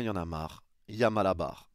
y en a marre. barre.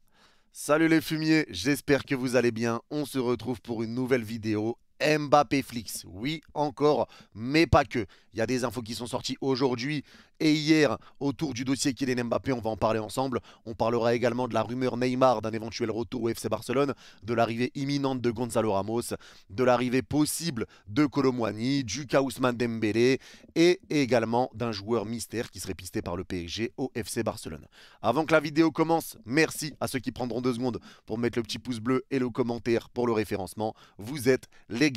Salut les fumiers, j'espère que vous allez bien. On se retrouve pour une nouvelle vidéo Mbappé Flix. Oui, encore, mais pas que. Il y a des infos qui sont sorties aujourd'hui et hier autour du dossier Kylian Mbappé. On va en parler ensemble. On parlera également de la rumeur Neymar d'un éventuel retour au FC Barcelone, de l'arrivée imminente de Gonzalo Ramos, de l'arrivée possible de Colomwani, du Chaosman Dembélé et également d'un joueur mystère qui serait pisté par le PSG au FC Barcelone. Avant que la vidéo commence, merci à ceux qui prendront deux secondes pour mettre le petit pouce bleu et le commentaire pour le référencement. Vous êtes les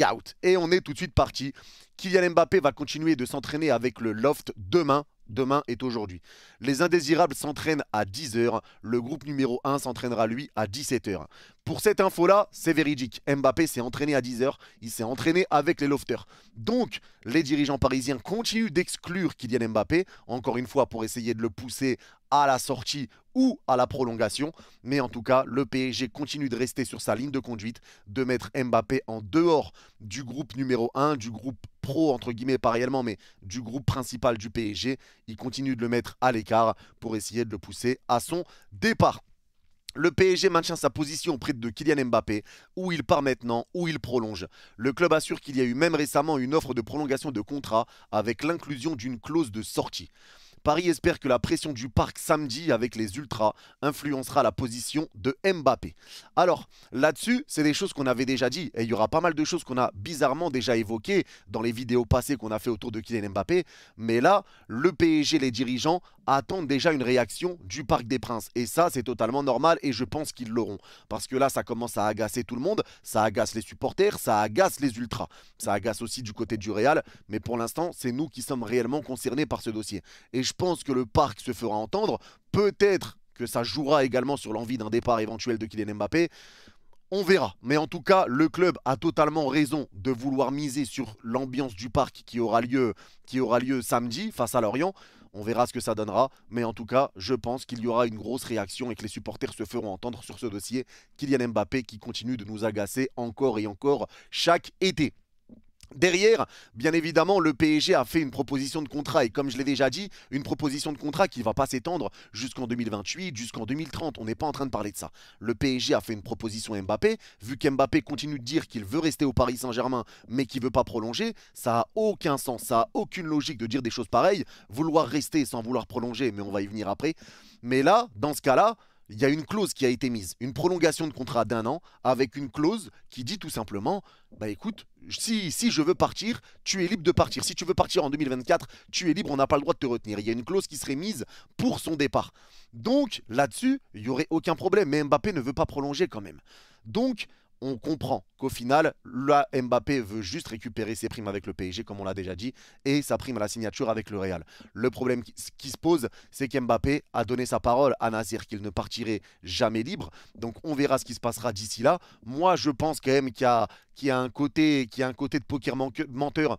et on est tout de suite parti. Kylian Mbappé va continuer de s'entraîner avec le Loft demain. Demain est aujourd'hui. Les indésirables s'entraînent à 10h. Le groupe numéro 1 s'entraînera lui à 17h. Pour cette info-là, c'est véridique. Mbappé s'est entraîné à 10h. Il s'est entraîné avec les lofters. Donc, les dirigeants parisiens continuent d'exclure Kylian Mbappé, encore une fois pour essayer de le pousser à la sortie ou à la prolongation. Mais en tout cas, le PSG continue de rester sur sa ligne de conduite, de mettre Mbappé en dehors du groupe numéro 1, du groupe pro, entre guillemets, pas mais du groupe principal du PSG. Il continue de le mettre à l'écart pour essayer de le pousser à son départ. Le PSG maintient sa position auprès de Kylian Mbappé, où il part maintenant, où il prolonge. Le club assure qu'il y a eu même récemment une offre de prolongation de contrat avec l'inclusion d'une clause de sortie. Paris espère que la pression du parc samedi avec les ultras influencera la position de Mbappé. Alors là-dessus, c'est des choses qu'on avait déjà dit et il y aura pas mal de choses qu'on a bizarrement déjà évoquées dans les vidéos passées qu'on a fait autour de Kylian Mbappé. Mais là, le PSG, les dirigeants attendent déjà une réaction du Parc des Princes. Et ça, c'est totalement normal et je pense qu'ils l'auront. Parce que là, ça commence à agacer tout le monde, ça agace les supporters, ça agace les ultras, ça agace aussi du côté du Real. Mais pour l'instant, c'est nous qui sommes réellement concernés par ce dossier. Et je je pense que le parc se fera entendre. Peut-être que ça jouera également sur l'envie d'un départ éventuel de Kylian Mbappé. On verra. Mais en tout cas, le club a totalement raison de vouloir miser sur l'ambiance du parc qui aura, lieu, qui aura lieu samedi face à Lorient. On verra ce que ça donnera. Mais en tout cas, je pense qu'il y aura une grosse réaction et que les supporters se feront entendre sur ce dossier. Kylian Mbappé qui continue de nous agacer encore et encore chaque été. Derrière, bien évidemment, le PSG a fait une proposition de contrat et comme je l'ai déjà dit, une proposition de contrat qui ne va pas s'étendre jusqu'en 2028, jusqu'en 2030. On n'est pas en train de parler de ça. Le PSG a fait une proposition à Mbappé. Vu qu'Mbappé continue de dire qu'il veut rester au Paris Saint-Germain mais qu'il ne veut pas prolonger, ça n'a aucun sens, ça n'a aucune logique de dire des choses pareilles. Vouloir rester sans vouloir prolonger, mais on va y venir après. Mais là, dans ce cas-là, il y a une clause qui a été mise, une prolongation de contrat d'un an, avec une clause qui dit tout simplement, bah écoute, si, si je veux partir, tu es libre de partir. Si tu veux partir en 2024, tu es libre, on n'a pas le droit de te retenir. Il y a une clause qui serait mise pour son départ. Donc là-dessus, il n'y aurait aucun problème. Mais Mbappé ne veut pas prolonger quand même. Donc on comprend qu'au final, la Mbappé veut juste récupérer ses primes avec le PSG, comme on l'a déjà dit, et sa prime à la signature avec le Real. Le problème qui, se pose, c'est qu'Mbappé a donné sa parole à Nasser, qu'il ne partirait jamais libre. Donc on verra ce qui se passera d'ici là. Moi, je pense quand même a, un côté, qu'il y a un côté de poker menteur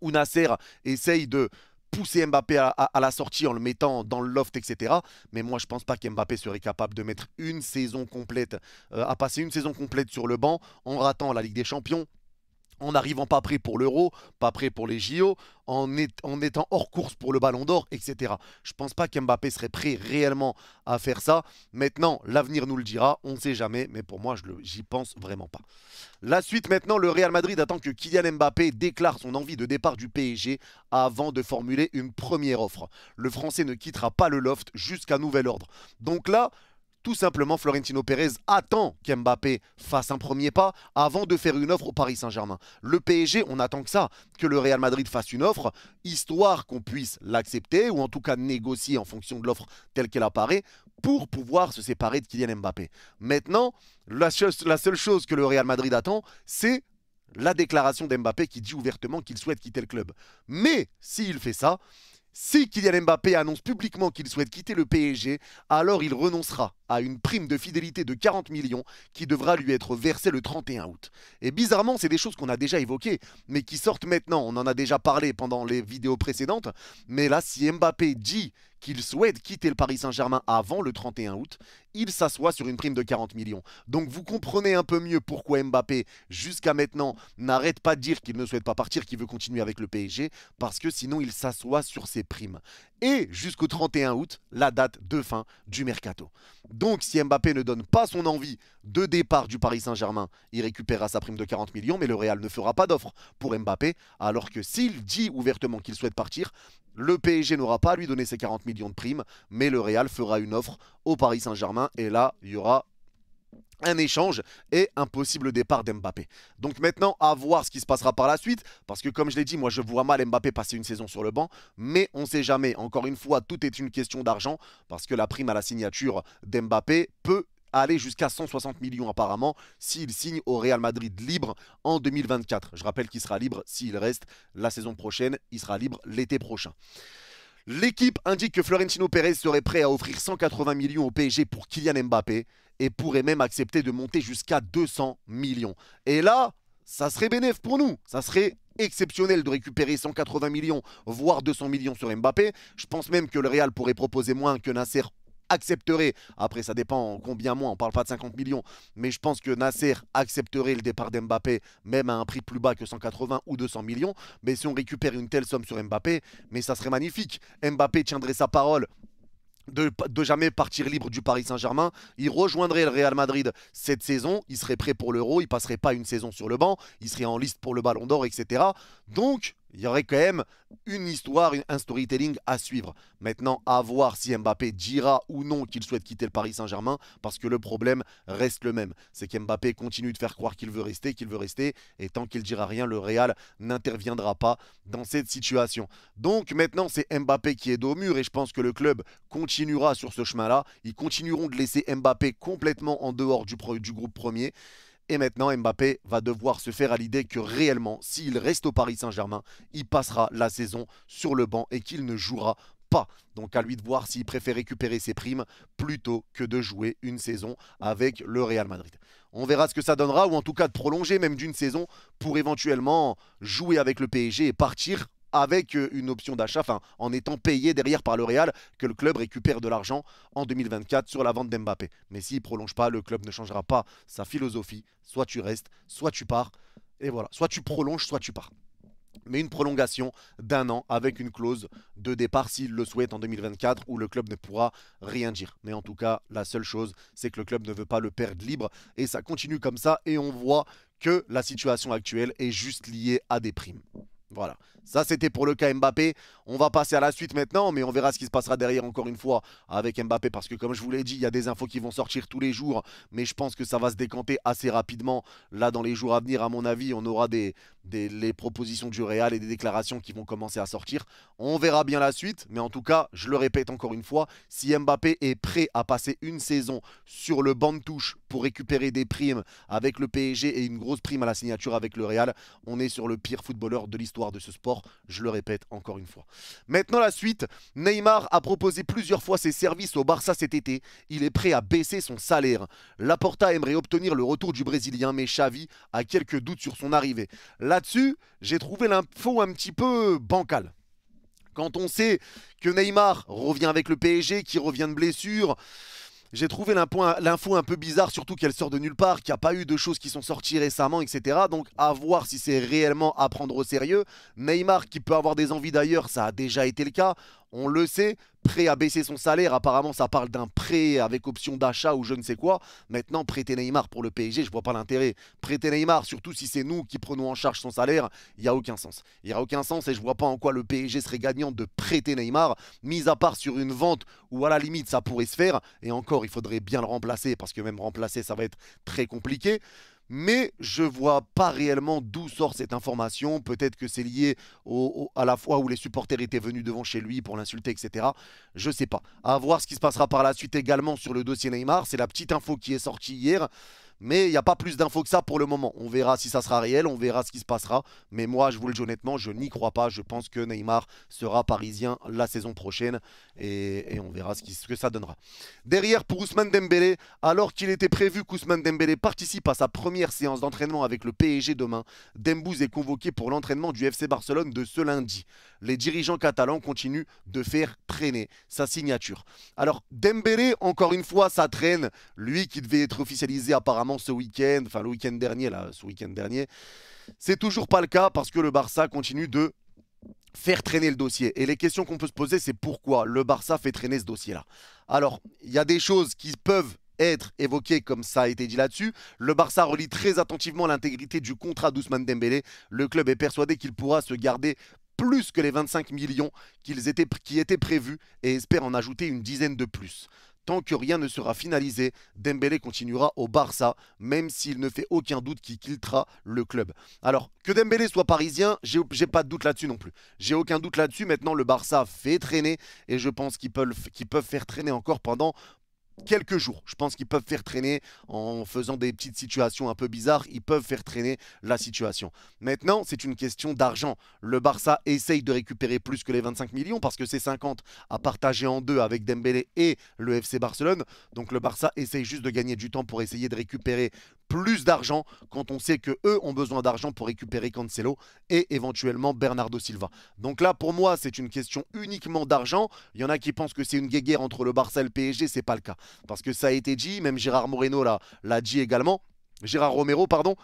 où Nasser essaye de pousser Mbappé à, la sortie en le mettant dans le loft, etc. Mais moi, je pense pas qu'Mbappé serait capable de mettre une saison complète, euh, à passer une saison complète sur le banc en ratant la Ligue des Champions, en n'arrivant pas prêt pour l'Euro, pas prêt pour les JO, en, étant hors course pour le Ballon d'Or, etc. Je ne pense pas qu'Mbappé serait prêt réellement à faire ça. Maintenant, l'avenir nous le dira, on ne sait jamais, mais pour moi, je j'y pense vraiment pas. La suite maintenant, le Real Madrid attend que Kylian Mbappé déclare son envie de départ du PSG avant de formuler une première offre. Le Français ne quittera pas le loft jusqu'à nouvel ordre. Donc là, tout simplement, Florentino Pérez attend qu'Mbappé fasse un premier pas avant de faire une offre au Paris Saint-Germain. Le PSG, on attend que ça, que le Real Madrid fasse une offre, histoire qu'on puisse l'accepter ou en tout cas négocier en fonction de l'offre telle qu'elle apparaît pour pouvoir se séparer de Kylian Mbappé. Maintenant, la, la seule chose que le Real Madrid attend, c'est la déclaration d'Mbappé qui dit ouvertement qu'il souhaite quitter le club. Mais s'il fait ça, si Kylian Mbappé annonce publiquement qu'il souhaite quitter le PSG, alors il renoncera à une prime de fidélité de 40 millions qui devra lui être versée le 31 août. Et bizarrement, c'est des choses qu'on a déjà évoquées, mais qui sortent maintenant. On en a déjà parlé pendant les vidéos précédentes. Mais là, si Mbappé dit qu'il souhaite quitter le Paris Saint-Germain avant le 31 août, il s'assoit sur une prime de 40 millions. Donc vous comprenez un peu mieux pourquoi Mbappé, jusqu'à maintenant, n'arrête pas de dire qu'il ne souhaite pas partir, qu'il veut continuer avec le PSG, parce que sinon il s'assoit sur ses primes et jusqu'au 31 août, la date de fin du mercato. Donc si Mbappé ne donne pas son envie de départ du Paris Saint-Germain, il récupérera sa prime de 40 millions, mais le Real ne fera pas d'offre pour Mbappé, alors que s'il dit ouvertement qu'il souhaite partir, le PSG n'aura pas à lui donner ses 40 millions de primes, mais le Real fera une offre au Paris Saint-Germain, et là, il y aura un échange et un possible départ d'Mbappé. Donc maintenant, à voir ce qui se passera par la suite, parce que comme je l'ai dit, moi je vois mal Mbappé passer une saison sur le banc, mais on ne sait jamais. Encore une fois, tout est une question d'argent, parce que la prime à la signature d'Mbappé peut aller jusqu'à 160 millions apparemment s'il signe au Real Madrid libre en 2024. Je rappelle qu'il sera libre s'il reste la saison prochaine, il sera libre l'été prochain. L'équipe indique que Florentino Pérez serait prêt à offrir 180 millions au PSG pour Kylian Mbappé et pourrait même accepter de monter jusqu'à 200 millions. Et là, ça serait bénéf pour nous, ça serait exceptionnel de récupérer 180 millions, voire 200 millions sur Mbappé. Je pense même que le Real pourrait proposer moins que Nasser accepterait, après ça dépend combien moins, on parle pas de 50 millions, mais je pense que Nasser accepterait le départ d'Mbappé, même à un prix plus bas que 180 ou 200 millions. Mais si on récupère une telle somme sur Mbappé, mais ça serait magnifique. Mbappé tiendrait sa parole de, de, jamais partir libre du Paris Saint-Germain. Il rejoindrait le Real Madrid cette saison. Il serait prêt pour l'Euro. Il passerait pas une saison sur le banc. Il serait en liste pour le Ballon d'Or, etc. Donc, il y aurait quand même une histoire, un storytelling à suivre. Maintenant, à voir si Mbappé dira ou non qu'il souhaite quitter le Paris Saint-Germain, parce que le problème reste le même. C'est qu'Mbappé continue de faire croire qu'il veut rester, qu'il veut rester, et tant qu'il dira rien, le Real n'interviendra pas dans cette situation. Donc maintenant, c'est Mbappé qui est au mur, et je pense que le club continuera sur ce chemin-là. Ils continueront de laisser Mbappé complètement en dehors du, du groupe premier. Et maintenant, Mbappé va devoir se faire à l'idée que réellement, s'il reste au Paris Saint-Germain, il passera la saison sur le banc et qu'il ne jouera pas. Donc à lui de voir s'il préfère récupérer ses primes plutôt que de jouer une saison avec le Real Madrid. On verra ce que ça donnera, ou en tout cas de prolonger même d'une saison pour éventuellement jouer avec le PSG et partir avec euh, une option d'achat, en étant payé derrière par le Real, que le club récupère de l'argent en 2024 sur la vente d'Mbappé. Mais s'il ne prolonge pas, le club ne changera pas sa philosophie. Soit tu restes, soit tu pars. Et voilà, soit tu prolonges, soit tu pars. Mais une prolongation d'un an avec une clause de départ s'il le souhaite en 2024 où le club ne pourra rien dire. Mais en tout cas, la seule chose, c'est que le club ne veut pas le perdre libre et ça continue comme ça et on voit que la situation actuelle est juste liée à des primes. Voilà, ça c'était pour le cas Mbappé. On va passer à la suite maintenant, mais on verra ce qui se passera derrière encore une fois avec Mbappé, parce que comme je vous l'ai dit, il y a des infos qui vont sortir tous les jours, mais je pense que ça va se décanter assez rapidement. Là, dans les jours à venir, à mon avis, on aura des, des, les propositions du Real et des déclarations qui vont commencer à sortir. On verra bien la suite, mais en tout cas, je le répète encore une fois, si Mbappé est prêt à passer une saison sur le banc de touche pour récupérer des primes avec le PSG et une grosse prime à la signature avec le Real, on est sur le pire footballeur de l'histoire de ce sport, je le répète encore une fois. Maintenant la suite, Neymar a proposé plusieurs fois ses services au Barça cet été, il est prêt à baisser son salaire. Laporta aimerait obtenir le retour du Brésilien, mais Xavi a quelques doutes sur son arrivée. Là-dessus, j'ai trouvé l'info un petit peu bancale. Quand on sait que Neymar revient avec le PSG, qui revient de blessure, j'ai trouvé l'info un peu bizarre, surtout qu'elle sort de nulle part, qu'il n'y a pas eu de choses qui sont sorties récemment, etc. Donc à voir si c'est réellement à prendre au sérieux. Neymar qui peut avoir des envies d'ailleurs, ça a déjà été le cas on le sait, prêt à baisser son salaire. Apparemment, ça parle d'un prêt avec option d'achat ou je ne sais quoi. Maintenant, prêter Neymar pour le PSG, je ne vois pas l'intérêt. Prêter Neymar, surtout si c'est nous qui prenons en charge son salaire, il n'y a aucun sens. Il n'y a aucun sens et je ne vois pas en quoi le PSG serait gagnant de prêter Neymar, mis à part sur une vente où à la limite ça pourrait se faire. Et encore, il faudrait bien le remplacer parce que même remplacer, ça va être très compliqué mais je vois pas réellement d'où sort cette information. Peut-être que c'est lié à la fois où les supporters étaient venus devant chez lui pour l'insulter, etc. Je sais pas. À voir ce qui se passera par la suite également sur le dossier Neymar. C'est la petite info qui est sortie hier. Mais il n'y a pas plus d'infos que ça pour le moment. On verra si ça sera réel, on verra ce qui se passera. Mais moi, je vous le dis honnêtement, je n'y crois pas. Je pense que Neymar sera parisien la saison prochaine. Et, on verra ce, que ça donnera. Derrière, pour Ousmane Dembélé, alors qu'il était prévu qu'Ousmane Dembélé participe à sa première séance d'entraînement avec le PSG demain, Dembouz est convoqué pour l'entraînement du FC Barcelone de ce lundi. Les dirigeants catalans continuent de faire traîner sa signature. Alors, Dembélé, encore une fois, ça traîne. Lui qui devait être officialisé apparemment ce week-end, enfin le week-end dernier, là, ce week-end dernier. C'est toujours pas le cas parce que le Barça continue de faire traîner le dossier. Et les questions qu'on peut se poser, c'est pourquoi le Barça fait traîner ce dossier-là. Alors, il y a des choses qui peuvent être évoquées comme ça a été dit là-dessus. Le Barça relie très attentivement l'intégrité du contrat d'Ousmane Dembélé. Le club est persuadé qu'il pourra se garder plus que les 25 millions étaient, qui étaient prévus et espère en ajouter une dizaine de plus. Tant que rien ne sera finalisé, Dembélé continuera au Barça, même s'il ne fait aucun doute qu'il quittera le club. Alors, que Dembélé soit parisien, j'ai pas de doute là-dessus non plus. J'ai aucun doute là-dessus. Maintenant, le Barça fait traîner et je pense qu'ils peuvent, peuvent faire traîner encore pendant quelques jours. Je pense qu'ils peuvent faire traîner en faisant des petites situations un peu bizarres. Ils peuvent faire traîner la situation. Maintenant, c'est une question d'argent. Le Barça essaye de récupérer plus que les 25 millions parce que c'est 50 à partager en deux avec Dembélé et le FC Barcelone. Donc le Barça essaye juste de gagner du temps pour essayer de récupérer plus d'argent quand on sait que eux ont besoin d'argent pour récupérer Cancelo et éventuellement Bernardo Silva. Donc là, pour moi, c'est une question uniquement d'argent. Il y en a qui pensent que c'est une guéguerre entre le Barça et le PSG, c'est pas le cas. Parce que ça a été dit, même Gérard Moreno l'a dit également. Gérard Romero, pardon,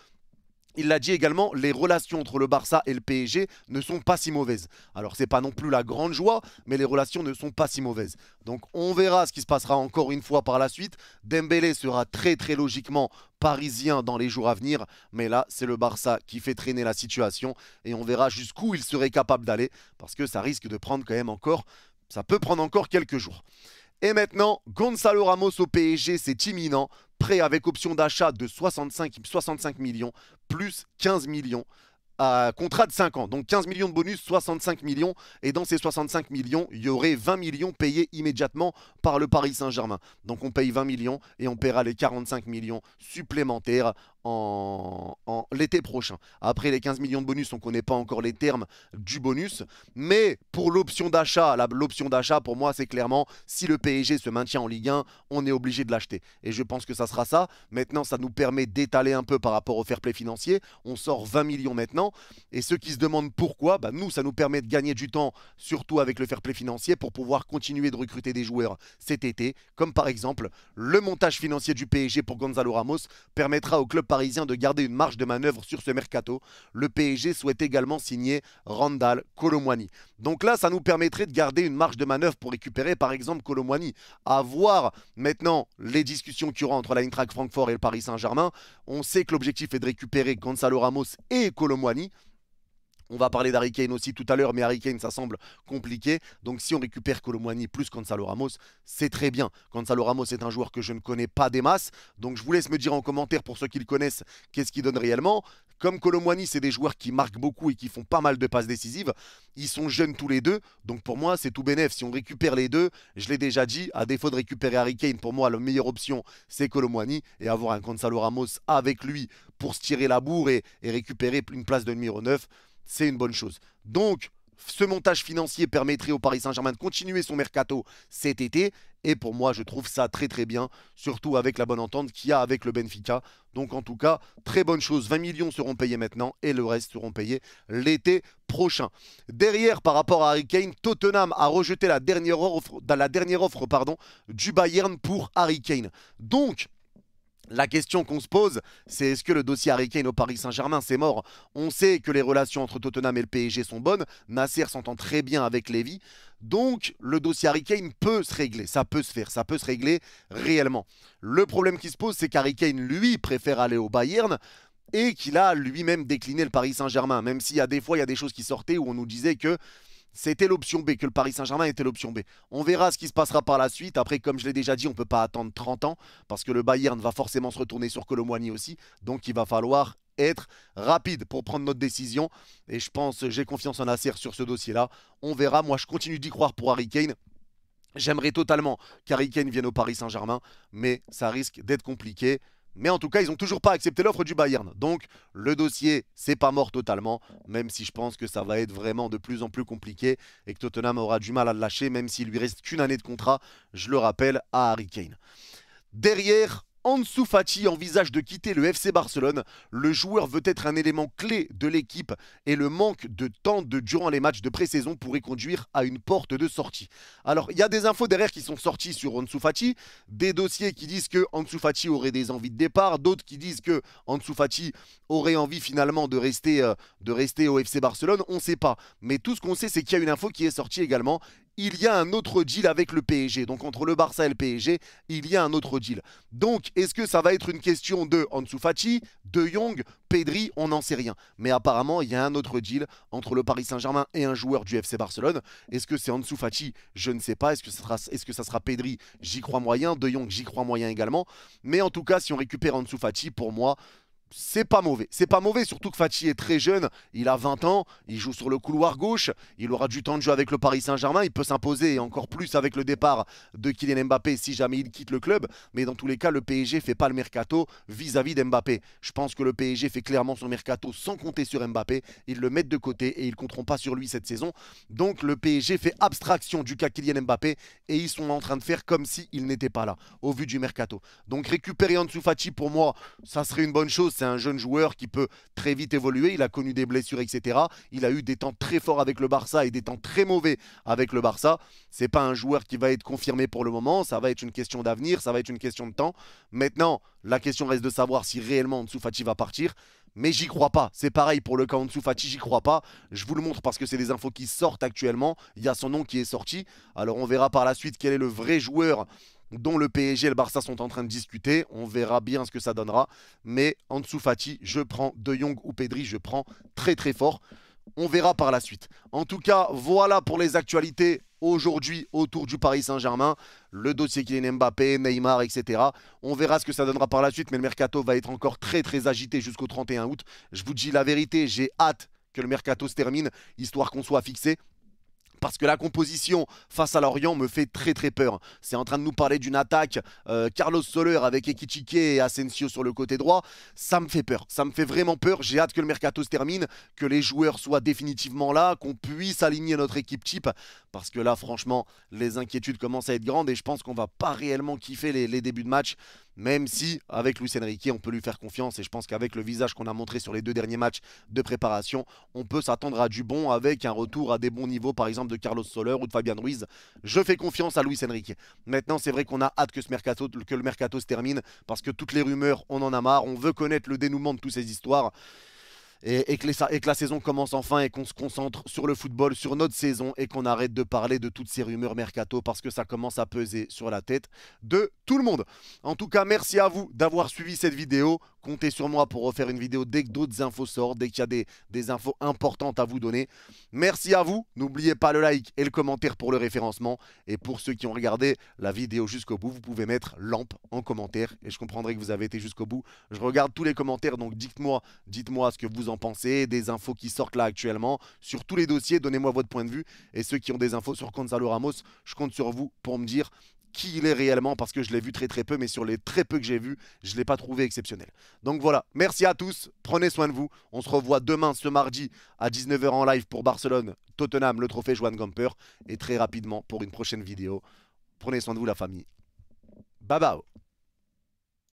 il l'a dit également, les relations entre le Barça et le PSG ne sont pas si mauvaises. Alors c'est pas non plus la grande joie, mais les relations ne sont pas si mauvaises. Donc on verra ce qui se passera encore une fois par la suite. Dembélé sera très très logiquement parisien dans les jours à venir, mais là c'est le Barça qui fait traîner la situation et on verra jusqu'où il serait capable d'aller parce que ça risque de prendre quand même encore, ça peut prendre encore quelques jours. Et maintenant, Gonzalo Ramos au PSG, c'est imminent. Prêt avec option d'achat de 65, 65 millions, plus 15 millions. à contrat de 5 ans. Donc 15 millions de bonus, 65 millions. Et dans ces 65 millions, il y aurait 20 millions payés immédiatement par le Paris Saint-Germain. Donc on paye 20 millions et on paiera les 45 millions supplémentaires en, l'été prochain. Après les 15 millions de bonus, on ne connaît pas encore les termes du bonus. Mais pour l'option d'achat, l'option d'achat pour moi c'est clairement si le PSG se maintient en Ligue 1, on est obligé de l'acheter. Et je pense que ça sera ça. Maintenant, ça nous permet d'étaler un peu par rapport au fair play financier. On sort 20 millions maintenant. Et ceux qui se demandent pourquoi, bah nous, ça nous permet de gagner du temps, surtout avec le fair play financier, pour pouvoir continuer de recruter des joueurs cet été. Comme par exemple, le montage financier du PSG pour Gonzalo Ramos permettra au club de garder une marge de manœuvre sur ce mercato, le PSG souhaite également signer Randall Colomwani. Donc là, ça nous permettrait de garder une marge de manœuvre pour récupérer par exemple Colomwani. À voir maintenant les discussions qu'il y aura entre la Eintracht Francfort et le Paris Saint-Germain. On sait que l'objectif est de récupérer Gonzalo Ramos et Colomwani. On va parler d'Harry aussi tout à l'heure, mais Harry ça semble compliqué. Donc si on récupère Colomwani plus Gonzalo Ramos, c'est très bien. Gonzalo Ramos est un joueur que je ne connais pas des masses. Donc je vous laisse me dire en commentaire pour ceux qui le connaissent, qu'est-ce qu'il donne réellement. Comme Colomwani, c'est des joueurs qui marquent beaucoup et qui font pas mal de passes décisives. Ils sont jeunes tous les deux. Donc pour moi, c'est tout bénef. Si on récupère les deux, je l'ai déjà dit, à défaut de récupérer Harry pour moi, la meilleure option, c'est Colomwani. Et avoir un Gonzalo Ramos avec lui pour se tirer la bourre et, et récupérer une place de numéro 9 c'est une bonne chose. Donc, ce montage financier permettrait au Paris Saint-Germain de continuer son mercato cet été. Et pour moi, je trouve ça très très bien, surtout avec la bonne entente qu'il y a avec le Benfica. Donc en tout cas, très bonne chose. 20 millions seront payés maintenant et le reste seront payés l'été prochain. Derrière, par rapport à Harry Kane, Tottenham a rejeté la dernière offre, la dernière offre pardon, du Bayern pour Harry Kane. Donc, la question qu'on se pose, c'est est-ce que le dossier Harry Kane au Paris Saint-Germain, c'est mort On sait que les relations entre Tottenham et le PSG sont bonnes. Nasser s'entend très bien avec Lévy. Donc, le dossier Harry Kane peut se régler. Ça peut se faire. Ça peut se régler réellement. Le problème qui se pose, c'est qu'Harry Kane, lui, préfère aller au Bayern et qu'il a lui-même décliné le Paris Saint-Germain. Même s'il y a des fois, il y a des choses qui sortaient où on nous disait que c'était l'option B, que le Paris Saint-Germain était l'option B. On verra ce qui se passera par la suite. Après, comme je l'ai déjà dit, on ne peut pas attendre 30 ans, parce que le Bayern va forcément se retourner sur Colomboigny aussi. Donc il va falloir être rapide pour prendre notre décision. Et je pense, j'ai confiance en Acer sur ce dossier-là. On verra. Moi, je continue d'y croire pour Harry Kane. J'aimerais totalement qu'Harry Kane vienne au Paris Saint-Germain, mais ça risque d'être compliqué. Mais en tout cas, ils n'ont toujours pas accepté l'offre du Bayern. Donc, le dossier, c'est pas mort totalement, même si je pense que ça va être vraiment de plus en plus compliqué et que Tottenham aura du mal à le lâcher, même s'il lui reste qu'une année de contrat, je le rappelle, à Harry Kane. Derrière, Ansu envisage de quitter le FC Barcelone. Le joueur veut être un élément clé de l'équipe et le manque de temps de, durant les matchs de pré-saison pourrait conduire à une porte de sortie. Alors, il y a des infos derrière qui sont sorties sur Ansu des dossiers qui disent que Ansu aurait des envies de départ, d'autres qui disent que Ansu aurait envie finalement de rester, euh, de rester au FC Barcelone. On ne sait pas, mais tout ce qu'on sait, c'est qu'il y a une info qui est sortie également il y a un autre deal avec le PSG. Donc entre le Barça et le PSG, il y a un autre deal. Donc est-ce que ça va être une question de Ansu Fati, de Young, Pedri, on n'en sait rien. Mais apparemment, il y a un autre deal entre le Paris Saint-Germain et un joueur du FC Barcelone. Est-ce que c'est Ansu Fati Je ne sais pas. Est-ce que ça sera, est-ce que ça sera Pedri J'y crois moyen. De Young, j'y crois moyen également. Mais en tout cas, si on récupère Ansu Fati, pour moi, c'est pas mauvais. C'est pas mauvais, surtout que Fati est très jeune. Il a 20 ans, il joue sur le couloir gauche. Il aura du temps de jouer avec le Paris Saint-Germain. Il peut s'imposer et encore plus avec le départ de Kylian Mbappé si jamais il quitte le club. Mais dans tous les cas, le PSG fait pas le mercato vis-à-vis d'Mbappé. Je pense que le PSG fait clairement son mercato sans compter sur Mbappé. Ils le mettent de côté et ils compteront pas sur lui cette saison. Donc le PSG fait abstraction du cas Kylian Mbappé et ils sont en train de faire comme s'il n'était pas là au vu du mercato. Donc récupérer dessous Fatih pour moi, ça serait une bonne chose c'est un jeune joueur qui peut très vite évoluer. Il a connu des blessures, etc. Il a eu des temps très forts avec le Barça et des temps très mauvais avec le Barça. C'est pas un joueur qui va être confirmé pour le moment. Ça va être une question d'avenir, ça va être une question de temps. Maintenant, la question reste de savoir si réellement Ansu Fati va partir mais j'y crois pas. C'est pareil pour le cas Ansu Fati, j'y crois pas. Je vous le montre parce que c'est des infos qui sortent actuellement. Il y a son nom qui est sorti. Alors on verra par la suite quel est le vrai joueur dont le PSG et le Barça sont en train de discuter. On verra bien ce que ça donnera. Mais en dessous Fati, je prends De Jong ou Pedri, je prends très très fort. On verra par la suite. En tout cas, voilà pour les actualités aujourd'hui autour du Paris Saint-Germain. Le dossier Kylian Mbappé, Neymar, etc. On verra ce que ça donnera par la suite, mais le mercato va être encore très très agité jusqu'au 31 août. Je vous dis la vérité, j'ai hâte que le mercato se termine, histoire qu'on soit fixé parce que la composition face à Lorient me fait très très peur. C'est en train de nous parler d'une attaque euh, Carlos Soler avec Ekichike et Asensio sur le côté droit. Ça me fait peur, ça me fait vraiment peur. J'ai hâte que le mercato se termine, que les joueurs soient définitivement là, qu'on puisse aligner notre équipe type parce que là franchement les inquiétudes commencent à être grandes et je pense qu'on va pas réellement kiffer les, les débuts de match même si avec Luis Enrique, on peut lui faire confiance. Et je pense qu'avec le visage qu'on a montré sur les deux derniers matchs de préparation, on peut s'attendre à du bon avec un retour à des bons niveaux, par exemple de Carlos Soler ou de Fabien Ruiz. Je fais confiance à Luis Enrique. Maintenant, c'est vrai qu'on a hâte que, ce mercato, que le mercato se termine parce que toutes les rumeurs, on en a marre. On veut connaître le dénouement de toutes ces histoires et, que la saison commence enfin et qu'on se concentre sur le football, sur notre saison et qu'on arrête de parler de toutes ces rumeurs mercato parce que ça commence à peser sur la tête de tout le monde. En tout cas, merci à vous d'avoir suivi cette vidéo. Comptez sur moi pour refaire une vidéo dès que d'autres infos sortent, dès qu'il y a des, des infos importantes à vous donner. Merci à vous. N'oubliez pas le like et le commentaire pour le référencement. Et pour ceux qui ont regardé la vidéo jusqu'au bout, vous pouvez mettre lampe en commentaire et je comprendrai que vous avez été jusqu'au bout. Je regarde tous les commentaires, donc dites-moi, dites-moi ce que vous en pensez, des infos qui sortent là actuellement. Sur tous les dossiers, donnez-moi votre point de vue. Et ceux qui ont des infos sur Gonzalo Ramos, je compte sur vous pour me dire qui il est réellement parce que je l'ai vu très très peu, mais sur les très peu que j'ai vu, je ne l'ai pas trouvé exceptionnel. Donc voilà, merci à tous, prenez soin de vous. On se revoit demain ce mardi à 19h en live pour Barcelone, Tottenham, le trophée Joan Gamper, et très rapidement pour une prochaine vidéo. Prenez soin de vous la famille. Bye bye